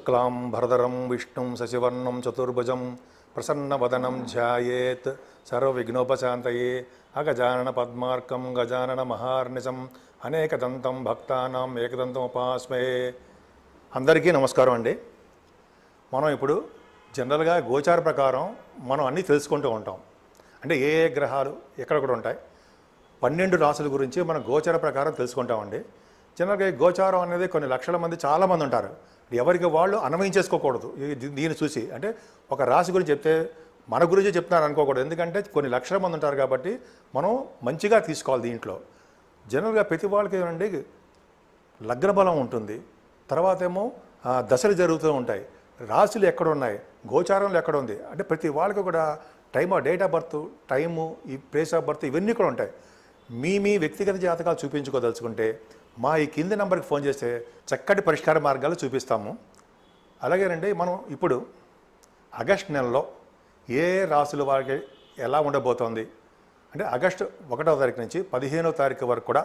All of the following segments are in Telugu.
శుక్లాం భరదరం విష్ణుం శశివర్ణం చతుర్భుజం ప్రసన్నవదనం ధ్యాయేత్ సర్వవిఘ్నోపశాంతయే అగజానన పద్మార్కం గజానన మహార్నిజం దంతం భక్తానం ఏకదంతం ఉపాస్మయే అందరికీ నమస్కారం అండి మనం ఇప్పుడు జనరల్గా గోచార ప్రకారం మనం అన్నీ తెలుసుకుంటూ ఉంటాం అంటే ఏ ఏ గ్రహాలు ఎక్కడ కూడా ఉంటాయి పన్నెండు రాసుల గురించి మనం గోచార ప్రకారం తెలుసుకుంటామండి జనరల్గా గోచారం అనేది కొన్ని లక్షల మంది చాలామంది ఉంటారు ఎవరికి వాళ్ళు అన్వయించేసుకోకూడదు దీన్ని చూసి అంటే ఒక రాశి గురించి చెప్తే మన గురించి చెప్తున్నారు అనుకోకూడదు ఎందుకంటే కొన్ని లక్షల మంది ఉంటారు కాబట్టి మనం మంచిగా తీసుకోవాలి దీంట్లో జనరల్గా ప్రతి వాళ్ళకి ఏమండి లగ్న బలం ఉంటుంది తర్వాత ఏమో దశలు జరుగుతూ ఉంటాయి రాశులు ఎక్కడ ఉన్నాయి గోచారంలో ఎక్కడ ఉంది అంటే ప్రతి వాళ్ళకి కూడా time date of birth time ఈ ప్లేస్ ఆఫ్ బర్త్ ఇవన్నీ కూడా ఉంటాయి మీ మీ వ్యక్తిగత జాతకాలు చూపించుకోదలుచుకుంటే మా ఈ కింది నెంబర్కి ఫోన్ చేస్తే చక్కటి పరిష్కార మార్గాలు చూపిస్తాము అలాగేనండి మనం ఇప్పుడు ఆగస్ట్ నెలలో ఏ రాసుల వారికి ఎలా ఉండబోతోంది అంటే ఆగస్టు ఒకటో తారీఖు నుంచి పదిహేనో తారీఖు వరకు కూడా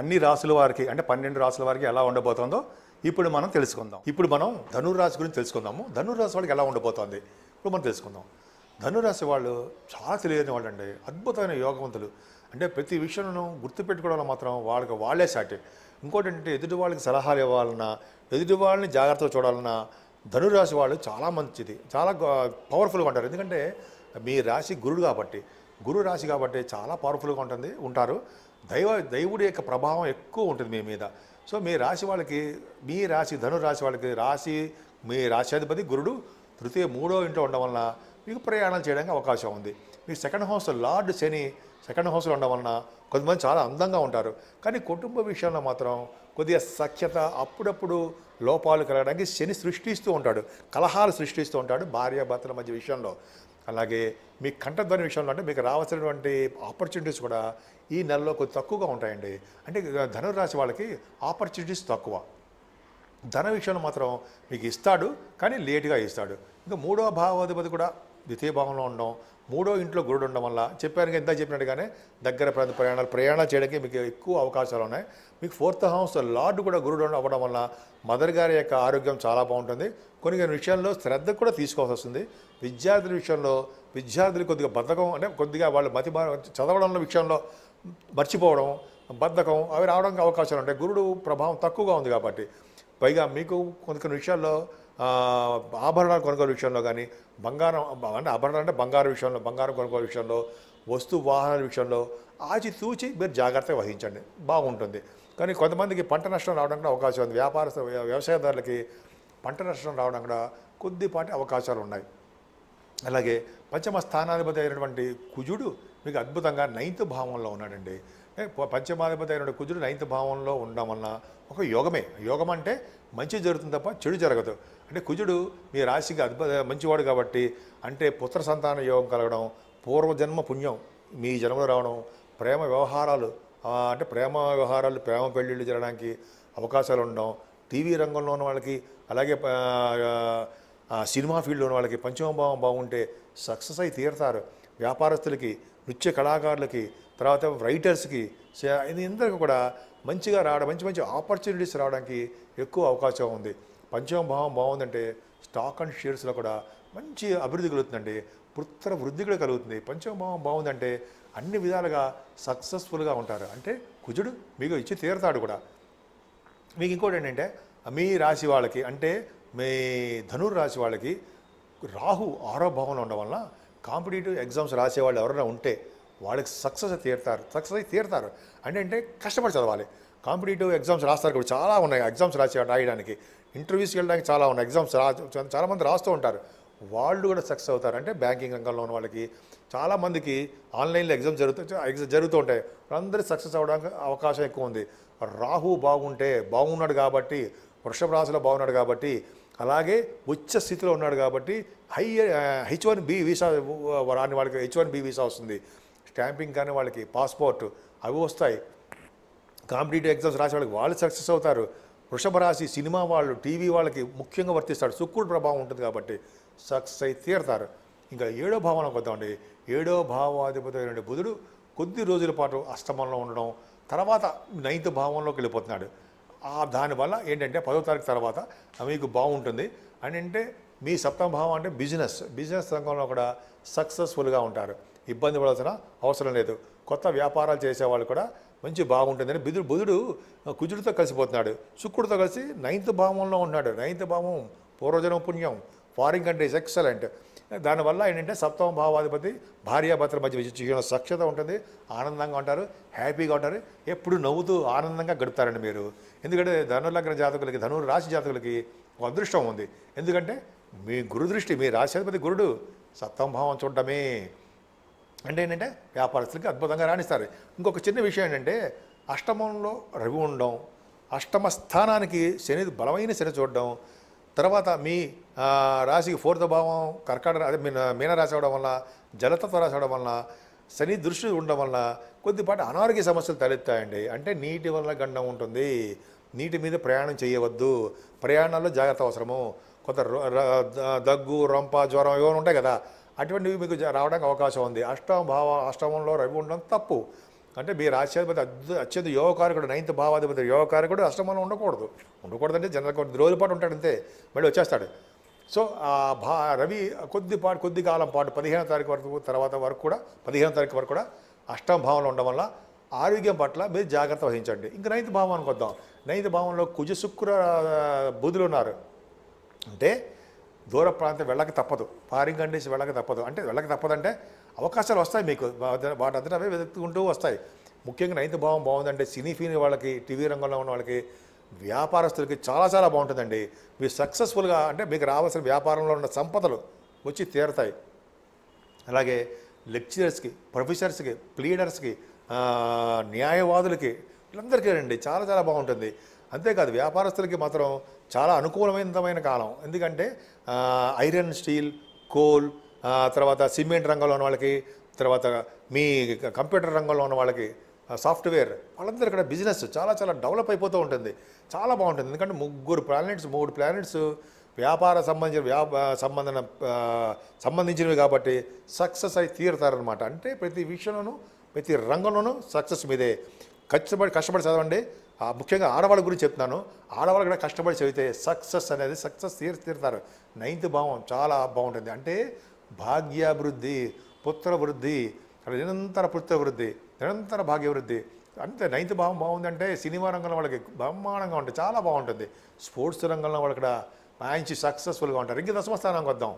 అన్ని రాసుల వారికి అంటే పన్నెండు రాసుల వారికి ఎలా ఉండబోతోందో ఇప్పుడు మనం తెలుసుకుందాం ఇప్పుడు మనం ధనుర్రాశి గురించి తెలుసుకుందాము ధనుర్రాశి వాళ్ళకి ఎలా ఉండబోతోంది ఇప్పుడు మనం తెలుసుకుందాం ధనురాశి వాళ్ళు చాలా తెలియని వాళ్ళండి అద్భుతమైన యోగవంతులు అంటే ప్రతి విషయంలో గుర్తుపెట్టుకోవడంలో మాత్రం వాళ్ళకి వాళ్ళే సాటి ఇంకోటి ఏంటంటే ఎదుటి వాళ్ళకి సలహాలు ఇవ్వాలన్నా ఎదుటి వాళ్ళని జాగ్రత్తగా చూడాలన్నా ధనురాశి వాళ్ళు చాలా మంచిది చాలా పవర్ఫుల్గా ఉంటారు ఎందుకంటే మీ రాశి గురుడు కాబట్టి గురు రాశి కాబట్టి చాలా పవర్ఫుల్గా ఉంటుంది ఉంటారు దైవ దైవుడి యొక్క ప్రభావం ఎక్కువ ఉంటుంది మీ మీద సో మీ రాశి వాళ్ళకి మీ రాశి ధను రాశి వాళ్ళకి రాశి మీ రాశ్యాధిపతి గురుడు తృతీయ మూడో ఇంట్లో ఉండడం వలన మీకు ప్రయాణాలు చేయడానికి అవకాశం ఉంది మీ second house lord Shani second హౌస్లో ఉండడం వలన కొంతమంది చాలా అందంగా ఉంటారు కానీ కుటుంబ విషయంలో మాత్రం కొద్దిగా సఖ్యత అప్పుడప్పుడు లోపాలు కలగడానికి శని సృష్టిస్తూ ఉంటాడు కలహాలు సృష్టిస్తూ ఉంటాడు భార్యాభర్తల మధ్య విషయంలో అలాగే మీ కంఠధ్వని విషయంలో అంటే మీకు రావాల్సినటువంటి ఆపర్చునిటీస్ కూడా ఈ నెలలో కొద్ది తక్కువగా ఉంటాయండి అంటే ధనురాశి వాళ్ళకి ఆపర్చునిటీస్ తక్కువ ధన విషయంలో మాత్రం మీకు ఇస్తాడు కానీ లేటుగా ఇస్తాడు ఇంకా మూడో భావాధిపతి కూడా ద్వితీయ భావంలో ఉండడం మూడో ఇంట్లో గురుడు ఉండడం వల్ల చెప్పాను ఎంత కానీ దగ్గర ప్రయాణాలు ప్రయాణాలు చేయడానికి మీకు ఎక్కువ అవకాశాలు ఉన్నాయి మీకు ఫోర్త్ హౌస్ లార్డ్ కూడా గురుడు అవ్వడం వల్ల మదర్ గారి యొక్క ఆరోగ్యం చాలా బాగుంటుంది కొన్ని కొన్ని విషయాల్లో శ్రద్ధ కూడా తీసుకోవాల్సి వస్తుంది విద్యార్థుల విషయంలో విద్యార్థులు కొద్దిగా బద్ధకం అంటే కొద్దిగా వాళ్ళు మతి చదవడంలో విషయంలో మర్చిపోవడం బద్ధకం అవి రావడానికి అవకాశాలు ఉంటాయి గురుడు ప్రభావం తక్కువగా ఉంది కాబట్టి పైగా మీకు కొన్ని కొన్ని విషయాల్లో ఆభరణాల కొనుగోలు విషయంలో కానీ బంగారం అంటే ఆభరణాలు అంటే బంగారం విషయంలో బంగారం కొనుగోలు విషయంలో వస్తు వాహనాల విషయంలో ఆచితూచి మీరు జాగ్రత్తగా వహించండి బాగుంటుంది కానీ కొంతమందికి పంట నష్టం రావడం కూడా అవకాశం ఉంది వ్యాపార వ్యవసాయదారులకి పంట నష్టం రావడం కూడా కొద్దిపాటి అవకాశాలు ఉన్నాయి అలాగే పంచమ స్థానాధిపతి అయినటువంటి కుజుడు మీకు అద్భుతంగా నైన్త్ భావంలో ఉన్నాడండి పంచమాధిపతి కుజుడు నైన్త్ భావంలో ఉండమన్నా ఒక యోగమే యోగం అంటే మంచి జరుగుతుంది తప్ప చెడు జరగదు అంటే కుజుడు మీ రాశికి అద్భుత మంచివాడు కాబట్టి అంటే పుత్ర సంతాన యోగం కలగడం పూర్వజన్మ పుణ్యం మీ జన్మలో రావడం ప్రేమ వ్యవహారాలు అంటే ప్రేమ వ్యవహారాలు ప్రేమ పెళ్ళిళ్ళు జరగడానికి అవకాశాలు ఉండడం టీవీ రంగంలో ఉన్న వాళ్ళకి అలాగే సినిమా ఫీల్డ్లో ఉన్న వాళ్ళకి పంచమభావం బాగుంటే సక్సెస్ అయి తీరుతారు వ్యాపారస్తులకి నృత్య కళాకారులకి తర్వాత రైటర్స్కి ఇందరికి కూడా మంచిగా రావడం మంచి మంచి ఆపర్చునిటీస్ రావడానికి ఎక్కువ అవకాశం ఉంది పంచమ భావం బాగుందంటే స్టాక్ అండ్ షేర్స్లో కూడా మంచి అభివృద్ధి కలుగుతుందండి పుత్ర వృద్ధి కూడా కలుగుతుంది పంచమ భావం బాగుందంటే అన్ని విధాలుగా సక్సెస్ఫుల్గా ఉంటారు అంటే కుజుడు మీకు ఇచ్చి తీరతాడు కూడా మీకు ఇంకోటి ఏంటంటే మీ రాశి వాళ్ళకి అంటే మీ ధనుర్ రాశి వాళ్ళకి రాహు ఆరో భావంలో ఉండడం వలన కాంపిటేటివ్ ఎగ్జామ్స్ రాసేవాళ్ళు ఎవరైనా ఉంటే వాళ్ళకి సక్సెస్ తీరుతారు సక్సెస్ అయితే తీరుతారు అంటే అంటే కష్టపడి చదవాలి కాంపిటేటివ్ ఎగ్జామ్స్ రాస్తారు కూడా చాలా ఉన్నాయి ఎగ్జామ్స్ రాసే రాయడానికి ఇంటర్వ్యూస్కి వెళ్ళడానికి చాలా ఉన్నాయి ఎగ్జామ్స్ రా చాలామంది రాస్తూ ఉంటారు వాళ్ళు కూడా సక్సెస్ అవుతారు అంటే బ్యాంకింగ్ రంగంలో ఉన్న వాళ్ళకి చాలామందికి ఆన్లైన్లో ఎగ్జామ్ జరుగుతూ ఎగ్జామ్ జరుగుతూ ఉంటాయి వాళ్ళందరూ సక్సెస్ అవడానికి అవకాశం ఎక్కువ ఉంది రాహు బాగుంటే బాగున్నాడు కాబట్టి వృషభ రాశిలో బాగున్నాడు కాబట్టి అలాగే ఉచ్చ స్థితిలో ఉన్నాడు కాబట్టి high H one B visa రాని వాళ్ళకి హెచ్ వన్ బి వీసా వస్తుంది స్టాంపింగ్ కానీ వాళ్ళకి పాస్పోర్ట్ అవి వస్తాయి కాంపిటేటివ్ ఎగ్జామ్స్ రాసే వాళ్ళకి వాళ్ళు సక్సెస్ అవుతారు వృషభ రాశి సినిమా వాళ్ళు టీవీ వాళ్ళకి ముఖ్యంగా వర్తిస్తారు శుక్రుడు ప్రభావం ఉంటుంది కాబట్టి సక్సెస్ అయి తీరతారు ఇంకా ఏడో భావనకు వద్దామండి ఏడో భావాధిపతి బుధుడు కొద్ది రోజుల పాటు అష్టమంలో ఉండడం తర్వాత నైన్త్ భావంలోకి వెళ్ళిపోతున్నాడు దానివల్ల ఏంటంటే పదో తారీఖు తర్వాత మీకు బాగుంటుంది అని అంటే మీ భావం అంటే బిజినెస్ బిజినెస్ రంగంలో కూడా సక్సెస్ఫుల్గా ఉంటారు ఇబ్బంది పడాల్సిన అవసరం లేదు కొత్త వ్యాపారాలు చేసేవాళ్ళు కూడా మంచి బాగుంటుందని బిదుడు బుధుడు కుజుడితో కలిసిపోతున్నాడు శుక్రుడితో కలిసి నైన్త్ భావంలో ఉన్నాడు నైన్త్ భావం పూర్వజనం పుణ్యం ఫారిన్ కంట్రీస్ ఎక్సలెంట్ దానివల్ల ఏంటంటే సప్తమ భావాధిపతి భార్యాభర్తల మధ్య విజయ సఖ్యత ఉంటుంది ఆనందంగా ఉంటారు హ్యాపీగా ఉంటారు ఎప్పుడు నవ్వుతూ ఆనందంగా గడుపుతారండి మీరు ఎందుకంటే ధనులగ్న జాతకులకి ధనువు రాశి జాతకులకి అదృష్టం ఉంది ఎందుకంటే మీ గురుదృష్టి మీ రాశ్యాధిపతి గురుడు సప్తమ భావం చూడటమే అంటే ఏంటంటే వ్యాపారస్తులకి అద్భుతంగా రాణిస్తారు ఇంకొక చిన్న విషయం ఏంటంటే అష్టమంలో రవి ఉండడం అష్టమ స్థానానికి శని బలమైన శని చూడడం తర్వాత మీ రాశికి ఫోర్త్ భావం కర్కాటక అదే మీన మీనరాశి అవడం వల్ల జలతత్వ రాశి అవడం వల్ల శని దృష్టి ఉండడం వల్ల కొద్దిపాటి అనారోగ్య సమస్యలు తలెత్తాయండి అంటే నీటి వల్ల గండం ఉంటుంది నీటి మీద ప్రయాణం చేయవద్దు ప్రయాణాల్లో జాగ్రత్త అవసరము కొంత దగ్గు రొంప జ్వరం ఏమైనా ఉంటాయి కదా అటువంటివి మీకు రావడానికి అవకాశం ఉంది అష్టమ భావ అష్టమంలో రవి ఉండడం తప్పు అంటే మీ రాష్ట్రాధిపతి అత్యంత యోగకారకుడు నైన్త్ భావాధిపతి యోగకారకుడు అష్టమంలో ఉండకూడదు ఉండకూడదంటే జనరల్ కొన్ని రోజుల పాటు ఉంటాడంతే మళ్ళీ వచ్చేస్తాడు సో భా రవి కొద్దిపాటు కొద్ది కాలం పాటు పదిహేను తారీఖు వరకు తర్వాత వరకు కూడా పదిహేను తారీఖు వరకు కూడా అష్టమ భావంలో ఉండడం వల్ల ఆరోగ్యం పట్ల మీరు జాగ్రత్త వహించండి ఇంకా నైన్త్ భావానికి వద్దాం నైన్త్ భావంలో కుజ శుక్ర బుధులు ఉన్నారు అంటే దూర ప్రాంతం వెళ్ళక తప్పదు ఫారిన్ కంట్రీస్ వెళ్ళక తప్పదు అంటే వెళ్ళక తప్పదంటే అవకాశాలు వస్తాయి మీకు వాటి అదనవే వెతుకుంటూ వస్తాయి ముఖ్యంగా నైన్త్ భావం బాగుందంటే సినీ ఫీని వాళ్ళకి టీవీ రంగంలో ఉన్న వాళ్ళకి వ్యాపారస్తులకి చాలా చాలా బాగుంటుందండి మీరు సక్సెస్ఫుల్గా అంటే మీకు రావాల్సిన వ్యాపారంలో ఉన్న సంపదలు వచ్చి తీరతాయి అలాగే లెక్చరర్స్కి ప్రొఫెసర్స్కి ప్లీడర్స్కి న్యాయవాదులకి వీళ్ళందరికీ రండి చాలా చాలా బాగుంటుంది అంతేకాదు వ్యాపారస్తులకి మాత్రం చాలా అనుకూలమైన కాలం ఎందుకంటే ఐరన్ స్టీల్ కోల్ తర్వాత సిమెంట్ రంగంలో ఉన్న వాళ్ళకి తర్వాత మీ కంప్యూటర్ రంగంలో ఉన్న వాళ్ళకి సాఫ్ట్వేర్ వాళ్ళందరూ ఇక్కడ బిజినెస్ చాలా చాలా డెవలప్ అయిపోతూ ఉంటుంది చాలా బాగుంటుంది ఎందుకంటే ముగ్గురు ప్లానెట్స్ మూడు ప్లానెట్స్ వ్యాపార సంబంధించిన వ్యాపార సంబంధన సంబంధించినవి కాబట్టి సక్సెస్ అయి తీరుతారనమాట అంటే ప్రతి విషయంలోనూ ప్రతి రంగంలోనూ సక్సెస్ మీదే కష్టపడి కష్టపడి చదవండి ముఖ్యంగా ఆడవాళ్ళ గురించి చెప్తున్నాను ఆడవాళ్ళు కూడా కష్టపడి చదివితే సక్సెస్ అనేది సక్సెస్ తీరు తీరుతారు నైన్త్ భావం చాలా బాగుంటుంది అంటే భాగ్యాభివృద్ధి పుత్రవృద్ధి నిరంతర పుత్రవృద్ధి నిరంతర భాగ్యవృద్ధి అంతే నైన్త్ భావం బాగుందంటే సినిమా రంగంలో వాళ్ళకి బ్రహ్మాండంగా ఉంటుంది చాలా బాగుంటుంది స్పోర్ట్స్ రంగంలో వాళ్ళు ఇక్కడ మంచి సక్సెస్ఫుల్గా ఉంటారు ఇంక దశమస్థానానికి వద్దాం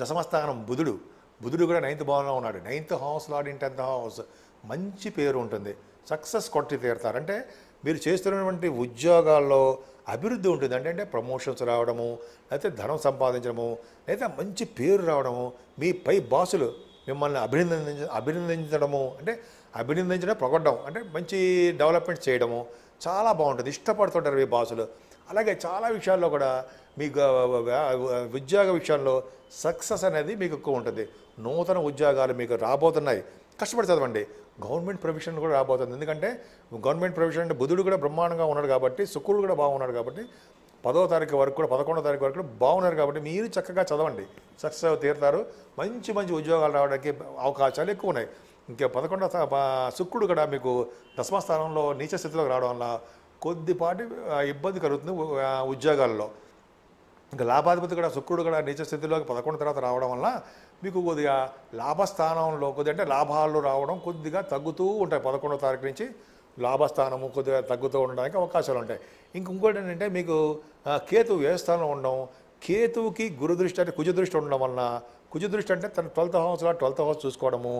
దశమస్థానం బుధుడు బుధుడు కూడా నైన్త్ భావంలో ఉన్నాడు ninth house lord in tenth house మంచి పేరు ఉంటుంది సక్సెస్ కొట్టి తీరుతారు అంటే మీరు చేస్తున్నటువంటి ఉద్యోగాల్లో అభివృద్ధి ఉంటుంది అంటే అంటే ప్రమోషన్స్ రావడము లేకపోతే ధనం సంపాదించడము లేదా మంచి పేరు రావడము మీ పై బాసులు మిమ్మల్ని అభినందించ అభినందించడము అంటే అభినందించడం పొగడ్డం అంటే మంచి డెవలప్మెంట్ చేయడము చాలా బాగుంటుంది ఇష్టపడుతుంటారు మీ బాసులు అలాగే చాలా విషయాల్లో కూడా మీకు ఉద్యోగ విషయంలో సక్సెస్ అనేది మీకు ఎక్కువ ఉంటుంది నూతన ఉద్యోగాలు మీకు రాబోతున్నాయి కష్టపడి చదవండి గవర్నమెంట్ ప్రొఫెషన్ కూడా రాబోతుంది ఎందుకంటే గవర్నమెంట్ ప్రొఫెషన్ అంటే బుధుడు కూడా బ్రహ్మాండంగా ఉన్నాడు కాబట్టి శుక్రుడు కూడా బాగున్నాడు కాబట్టి పదో తారీఖు వరకు కూడా పదకొండో తారీఖు వరకు కూడా బాగున్నారు కాబట్టి మీరు చక్కగా చదవండి సక్సెస్ తీరుతారు మంచి మంచి ఉద్యోగాలు రావడానికి అవకాశాలు ఎక్కువ ఉన్నాయి ఇంకా పదకొండో శుక్రుడు కూడా మీకు దశమ స్థానంలో నీచ స్థితిలోకి రావడం వల్ల కొద్దిపాటి ఇబ్బంది కలుగుతుంది ఉద్యోగాల్లో ఇంకా లాభాధిపతి కూడా శుక్రుడు కూడా నీచ స్థితిలోకి పదకొండు తర్వాత రావడం వల్ల మీకు కొద్దిగా లాభస్థానంలో కొద్ది అంటే లాభాలు రావడం కొద్దిగా తగ్గుతూ ఉంటాయి పదకొండో తారీఖు నుంచి లాభస్థానము కొద్దిగా తగ్గుతూ ఉండడానికి అవకాశాలు ఉంటాయి ఇంక ఇంకోటి ఏంటంటే మీకు కేతు వ్యవస్థలో ఉండడం కేతువుకి గురుదృష్టి అంటే కుజదృష్టి ఉండడం వలన కుజదృష్టి అంటే తన ట్వెల్త్ హౌస్లో ట్వెల్త్ హౌస్ చూసుకోవడము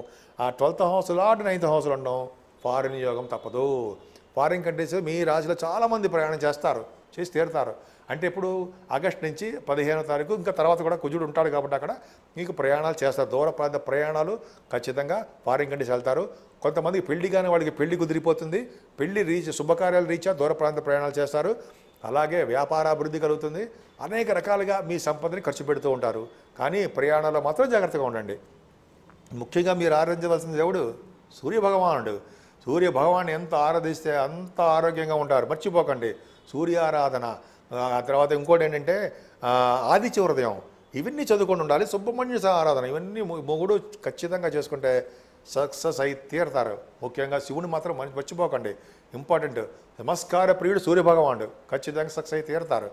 ఆ ట్వెల్త్ హౌస్లో నైన్త్ హౌస్లో ఉండడం ఫారిన్ యోగం తప్పదు ఫారిన్ కంట్రీస్ మీ రాశిలో చాలామంది ప్రయాణం చేస్తారు చేసి తీరుతారు అంటే ఇప్పుడు ఆగస్ట్ నుంచి పదిహేనో తారీఖు ఇంకా తర్వాత కూడా కుజుడు ఉంటాడు కాబట్టి అక్కడ మీకు ప్రయాణాలు చేస్తారు దూర ప్రాంత ప్రయాణాలు ఖచ్చితంగా ఫారిన్ కంట్రీస్ వెళ్తారు కొంతమంది పెళ్లి కానీ వాళ్ళకి పెళ్లి కుదిరిపోతుంది పెళ్లి రీచ్ శుభకార్యాలు రీచా దూర ప్రాంత ప్రయాణాలు చేస్తారు అలాగే వ్యాపారాభివృద్ధి కలుగుతుంది అనేక రకాలుగా మీ సంపదని ఖర్చు పెడుతూ ఉంటారు కానీ ప్రయాణాల్లో మాత్రం జాగ్రత్తగా ఉండండి ముఖ్యంగా మీరు ఆరాధించవలసింది ఎవడు సూర్యభగవానుడు సూర్యభగవాన్ ఎంత ఆరాధిస్తే అంత ఆరోగ్యంగా ఉంటారు మర్చిపోకండి సూర్యారాధన ఆ తర్వాత ఇంకోటి ఏంటంటే ఆదిత్య హృదయం ఇవన్నీ చదువుకొని ఉండాలి సుబ్రహ్మణ్య ఆరాధన ఇవన్నీ మొగుడు ఖచ్చితంగా చేసుకుంటే సక్సెస్ అయి తీరతారు ముఖ్యంగా శివుని మాత్రం మంచి మర్చిపోకండి ఇంపార్టెంట్ నమస్కార ప్రియుడు సూర్యభగవానుడు ఖచ్చితంగా సక్సెస్ అయి తీరతారు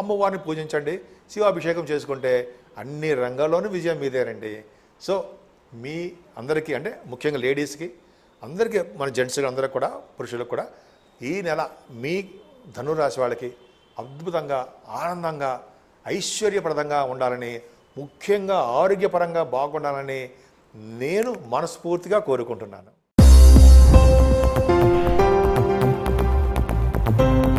అమ్మవారిని పూజించండి శివాభిషేకం చేసుకుంటే అన్ని రంగాల్లోనూ విజయం మీదేనండి సో మీ అందరికీ అంటే ముఖ్యంగా లేడీస్కి అందరికీ మన జెంట్స్ అందరికి కూడా పురుషులకు కూడా ఈ నెల మీ ధనురాశి వాళ్ళకి అద్భుతంగా ఆనందంగా ఐశ్వర్యప్రదంగా ఉండాలని ముఖ్యంగా ఆరోగ్యపరంగా బాగుండాలని నేను మనస్ఫూర్తిగా కోరుకుంటున్నాను